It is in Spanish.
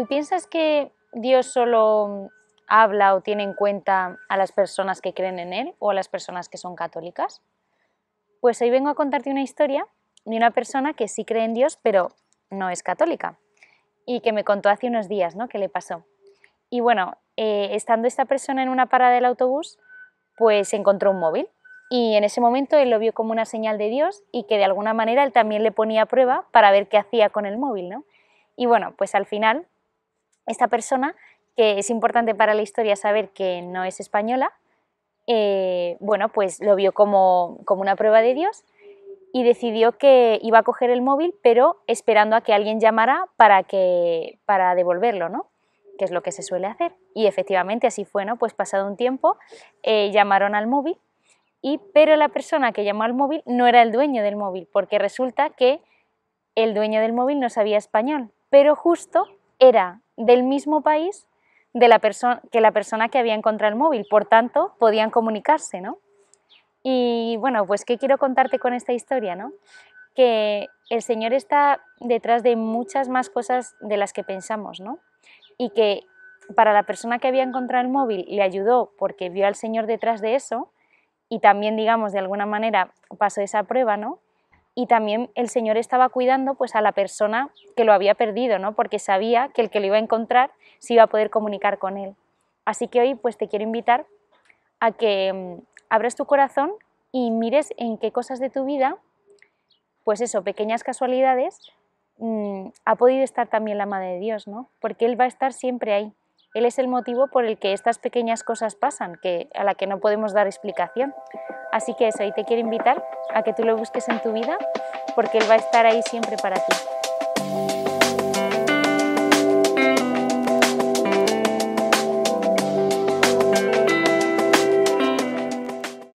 ¿Tú piensas que Dios solo habla o tiene en cuenta a las personas que creen en Él o a las personas que son católicas? Pues hoy vengo a contarte una historia de una persona que sí cree en Dios, pero no es católica, y que me contó hace unos días, ¿no? Que le pasó. Y bueno, eh, estando esta persona en una parada del autobús, pues encontró un móvil y en ese momento él lo vio como una señal de Dios y que de alguna manera él también le ponía a prueba para ver qué hacía con el móvil, ¿no? Y bueno, pues al final esta persona, que es importante para la historia saber que no es española, eh, bueno, pues lo vio como, como una prueba de Dios y decidió que iba a coger el móvil, pero esperando a que alguien llamara para, que, para devolverlo, ¿no? Que es lo que se suele hacer. Y efectivamente así fue, ¿no? Pues pasado un tiempo eh, llamaron al móvil, y, pero la persona que llamó al móvil no era el dueño del móvil, porque resulta que el dueño del móvil no sabía español, pero justo era del mismo país de la que la persona que había encontrado el móvil, por tanto podían comunicarse, ¿no? Y bueno, pues ¿qué quiero contarte con esta historia, no? Que el Señor está detrás de muchas más cosas de las que pensamos, ¿no? Y que para la persona que había encontrado el móvil le ayudó porque vio al Señor detrás de eso y también, digamos, de alguna manera pasó esa prueba, ¿no? y también el Señor estaba cuidando pues a la persona que lo había perdido, ¿no? porque sabía que el que lo iba a encontrar se iba a poder comunicar con él. Así que hoy pues te quiero invitar a que mm, abras tu corazón y mires en qué cosas de tu vida, pues eso, pequeñas casualidades, mm, ha podido estar también la madre de Dios, ¿no? Porque Él va a estar siempre ahí. Él es el motivo por el que estas pequeñas cosas pasan, que, a la que no podemos dar explicación. Así que eso, y te quiero invitar a que tú lo busques en tu vida porque Él va a estar ahí siempre para ti.